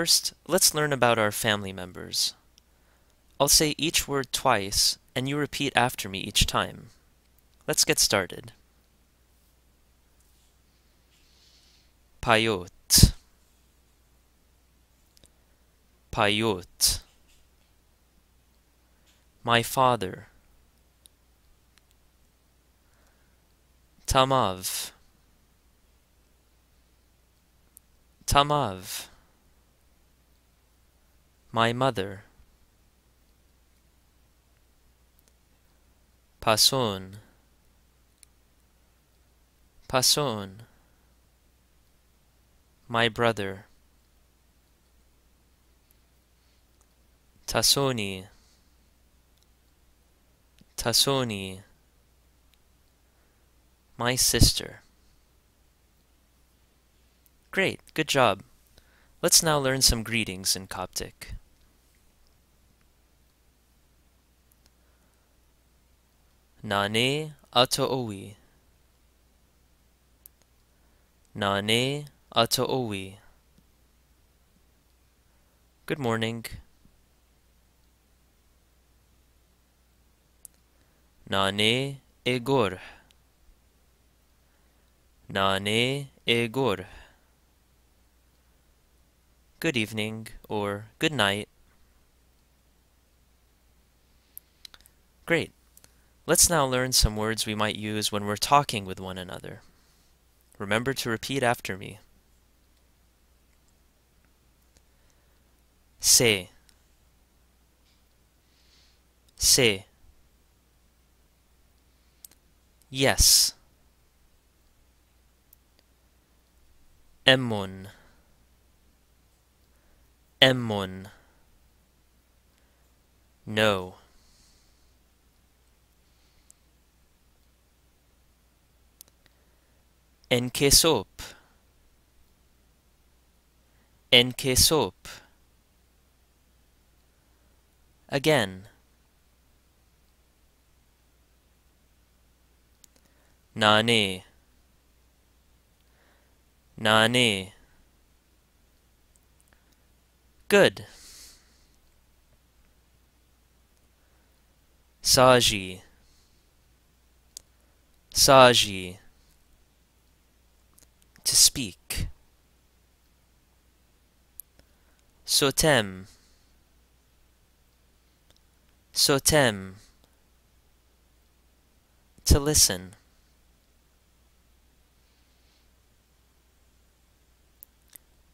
First, let's learn about our family members. I'll say each word twice, and you repeat after me each time. Let's get started. Paiot Paiot My father Tamav Tamav my mother. Pason, pason, my brother. Tasoni, tasoni, my sister. Great, good job. Let's now learn some greetings in Coptic. Nane Atoowi. Nane Atoowi. Good morning. Nane Egor. Nane Egor. Good evening or good night. Great. Let's now learn some words we might use when we're talking with one another. Remember to repeat after me. Say. Say. Yes. Emun. Emun. No. enkesop enkesop again nane nane good saji saji to speak. Sotem. Sotem. To listen.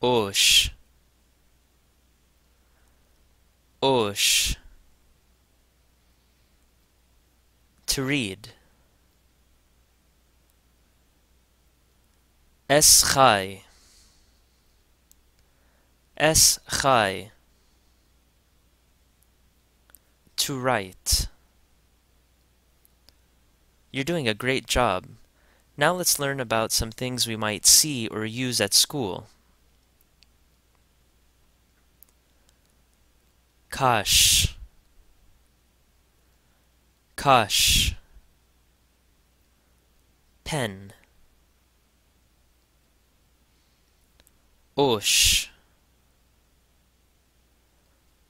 Osh. Osh. To read. Eschai. Eschai. To write. You're doing a great job. Now let's learn about some things we might see or use at school. Kash. Kash. Pen. Ush.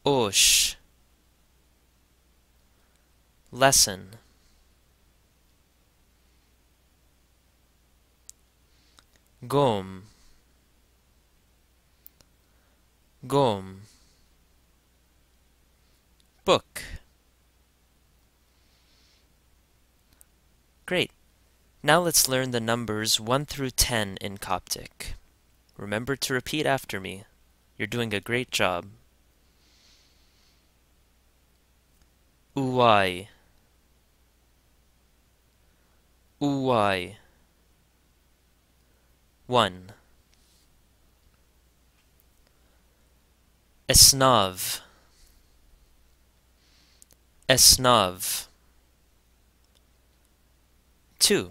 Ush. Lesson. Gom. Gom. Book. Great. Now let's learn the numbers 1 through 10 in Coptic. Remember to repeat after me. You're doing a great job. Uai. Uai. One. Esnav. Esnav. Two.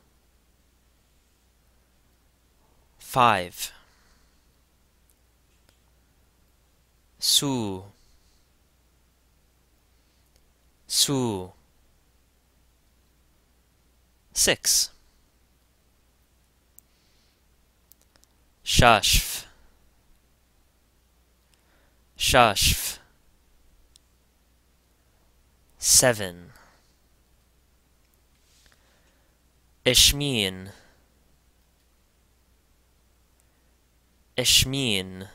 five su su six shashf shashf seven ishmin Eshmin.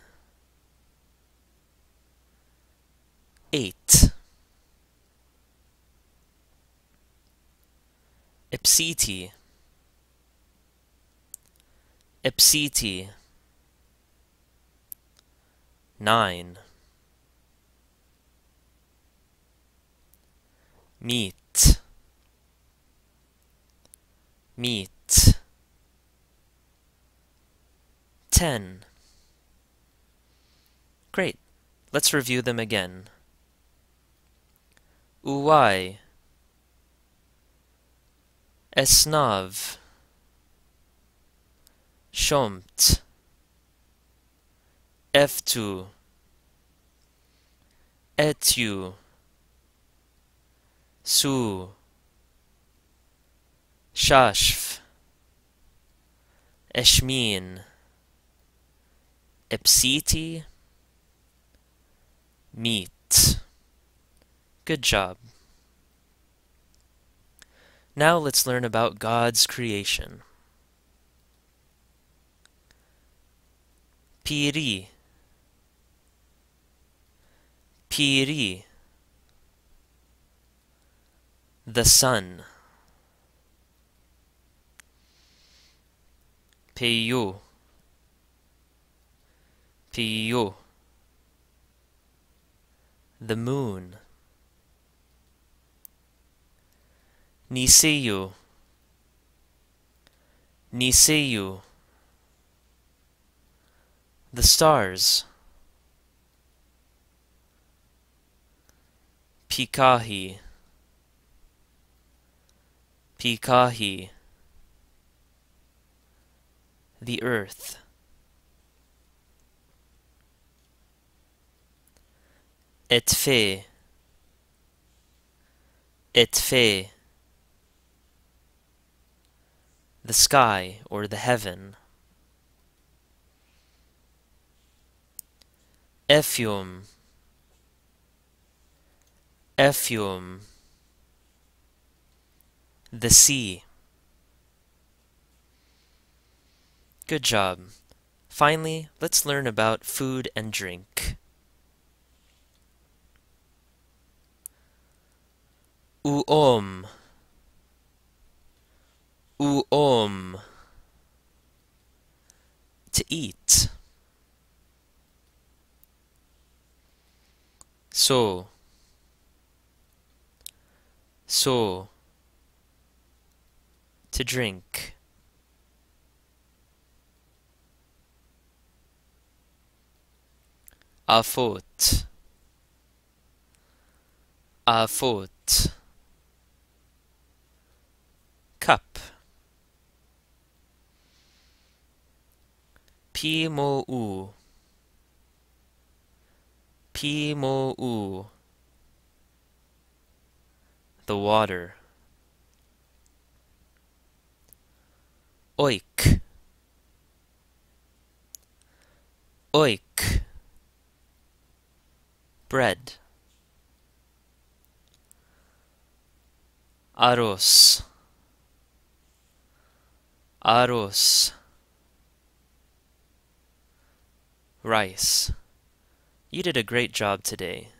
Eight. Epsiti. Epsiti. Nine. Meat. Meat. 10. Great. Let's review them again. Uai. Esnav Shomt Eftu Etu Su Shashf Eshmin Ipsiti Meet. Good job. Now let's learn about God's creation. Piri Piri The sun Peyu Tio. The moon. Nisiu. Nisiu. The stars. Pikahi. Pikahi. The earth. اطفه اطفه the sky or the heaven efium افيوم the sea Good job. Finally, let's learn about food and drink. uom uom to eat so so to drink a foot a foot cup. mo u. The water. Oik Oik Bread Aros arroz, rice. You did a great job today.